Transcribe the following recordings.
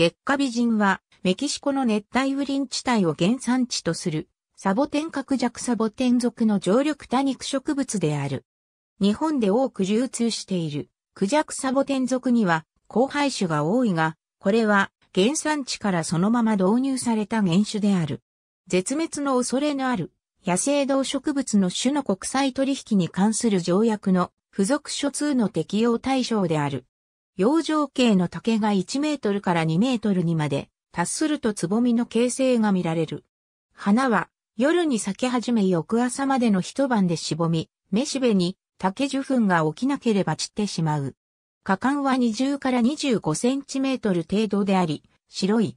月下美人は、メキシコの熱帯雨林地帯を原産地とする、サボテン角弱サボテン属の常緑多肉植物である。日本で多く流通している、クジャクサボテン属には、交配種が多いが、これは、原産地からそのまま導入された原種である。絶滅の恐れのある、野生動植物の種の国際取引に関する条約の付属書通の適用対象である。洋上系の竹が1メートルから2メートルにまで達するとつぼみの形成が見られる。花は夜に咲き始め翌朝までの一晩でしぼみ、めしべに竹受粉が起きなければ散ってしまう。果敢は20から25センチメートル程度であり、白い。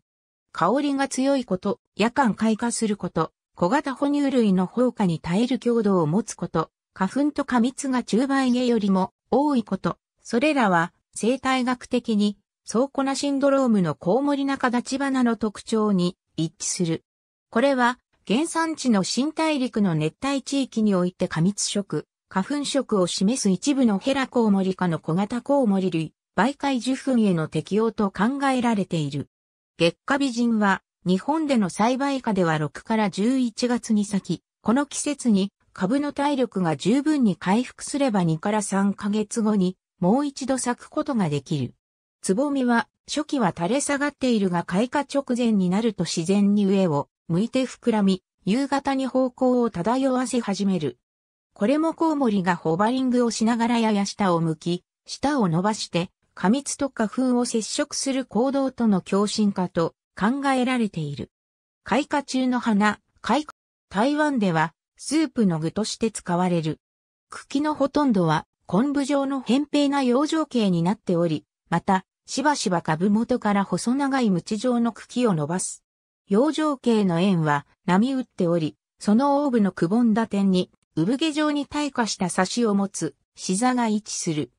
香りが強いこと、夜間開花すること、小型哺乳類の放火に耐える強度を持つこと、花粉と過密が中倍毛よりも多いこと、それらは生態学的に、倉庫なシンドロームのコウモリ中立花の特徴に一致する。これは、原産地の新大陸の熱帯地域において過密食、花粉食を示す一部のヘラコウモリ科の小型コウモリ類、媒介受粉への適用と考えられている。月下美人は、日本での栽培下では6から11月に先、この季節に株の体力が十分に回復すれば2から3ヶ月後にもう一度咲くことができる。つぼみは、初期は垂れ下がっているが開花直前になると自然に上を向いて膨らみ、夕方に方向を漂わせ始める。これもコウモリがホバリングをしながらやや下を向き、舌を伸ばして、過密と花粉を接触する行動との共振化と考えられている。開花中の花、開花。台湾では、スープの具として使われる。茎のほとんどは昆布状の扁平な養生形になっており、また、しばしば株元から細長い無チ状の茎を伸ばす。養生形の円は波打っており、そのオーブのくぼんだ点に、産毛状に退化した差しを持つ、死座が位置する。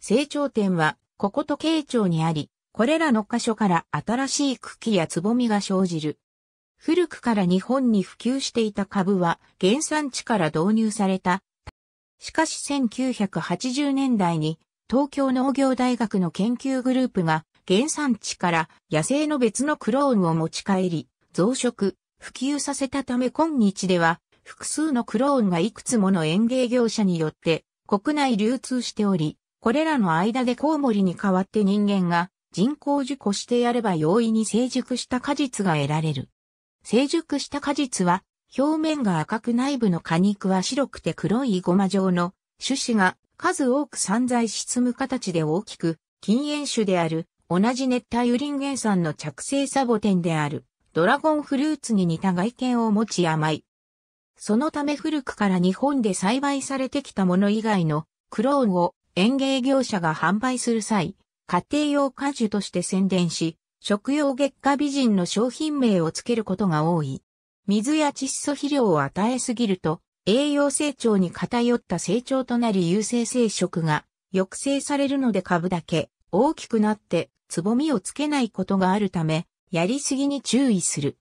成長点は、ここと慶長にあり、これらの箇所から新しい茎やつぼみが生じる。古くから日本に普及していた株は原産地から導入されたしかし1980年代に東京農業大学の研究グループが原産地から野生の別のクローンを持ち帰り増殖、普及させたため今日では複数のクローンがいくつもの園芸業者によって国内流通しており、これらの間でコウモリに代わって人間が人工受講してやれば容易に成熟した果実が得られる。成熟した果実は表面が赤く内部の果肉は白くて黒いゴマ状の種子が数多く散在しつむ形で大きく、禁煙種である、同じ熱帯ン林原産の着生サボテンである、ドラゴンフルーツに似た外見を持ち甘い。そのため古くから日本で栽培されてきたもの以外のクローンを園芸業者が販売する際、家庭用果樹として宣伝し、食用月下美人の商品名をつけることが多い。水や窒素肥料を与えすぎると、栄養成長に偏った成長となり優性生殖が抑制されるので株だけ大きくなってつぼみをつけないことがあるため、やりすぎに注意する。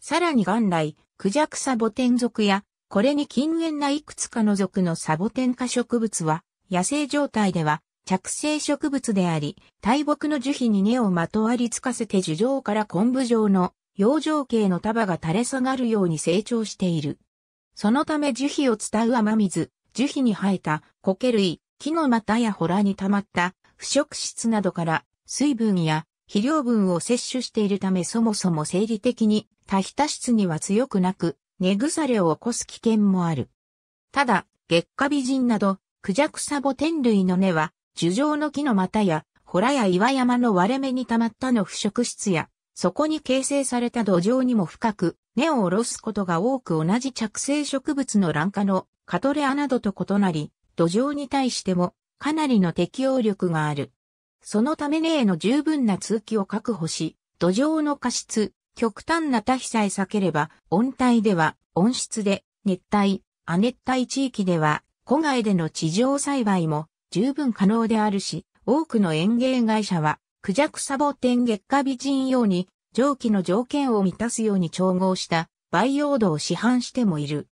さらに元来、クジャクサボテン属や、これに近縁ないくつかの属のサボテン科植物は、野生状態では着生植物であり、大木の樹皮に根をまとわりつかせて樹上から昆布状の養生系の束が垂れ下がるように成長している。そのため樹皮を伝う雨水、樹皮に生えた苔類、木の股やホラに溜まった腐食質などから水分や肥料分を摂取しているためそもそも生理的に多皮多質には強くなく、根腐れを起こす危険もある。ただ、月下美人など、クジャクサボテン類の根は、樹上の木の股や、ホラや岩山の割れ目に溜まったの腐食質や、そこに形成された土壌にも深く根を下ろすことが多く同じ着生植物の卵化のカトレアなどと異なり、土壌に対してもかなりの適応力がある。そのため根への十分な通気を確保し、土壌の過失、極端な多肥さえ避ければ、温帯では温室で、熱帯、亜熱帯地域では、古外での地上栽培も十分可能であるし、多くの園芸会社はクジャクサボテン月下美人用に、蒸気の条件を満たすように調合した培養土を市販してもいる。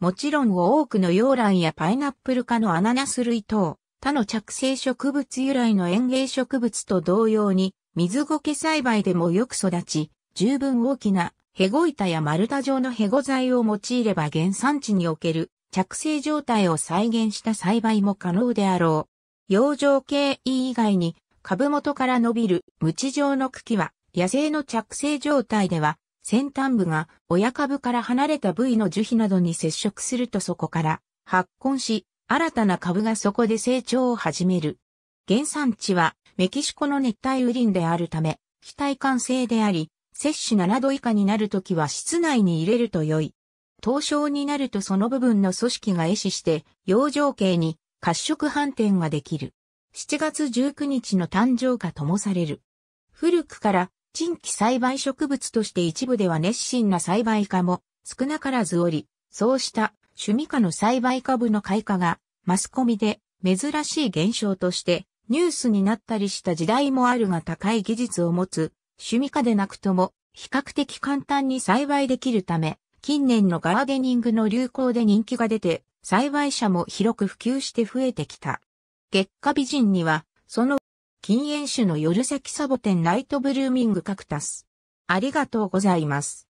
もちろん多くの洋蘭やパイナップル科のアナナス類等、他の着生植物由来の園芸植物と同様に、水苔栽培でもよく育ち、十分大きなヘゴ板や丸太状のヘゴ材を用いれば原産地における着生状態を再現した栽培も可能であろう。養生系以外に株元から伸びる無知状の茎は、野生の着生状態では、先端部が親株から離れた部位の樹皮などに接触するとそこから発根し、新たな株がそこで成長を始める。原産地はメキシコの熱帯雨林であるため、非体感性であり、摂取7度以下になるときは室内に入れると良い。凍傷になるとその部分の組織が壊死して、養生系に褐色斑点ができる。7月19日の誕生花ともされる。古くから、珍奇栽培植物として一部では熱心な栽培家も少なからずおり、そうした趣味家の栽培株の開花がマスコミで珍しい現象としてニュースになったりした時代もあるが高い技術を持つ趣味家でなくとも比較的簡単に栽培できるため、近年のガーデニングの流行で人気が出て栽培者も広く普及して増えてきた。月下美人には、その、禁煙酒の夜先サボテンライトブルーミングカクタス。ありがとうございます。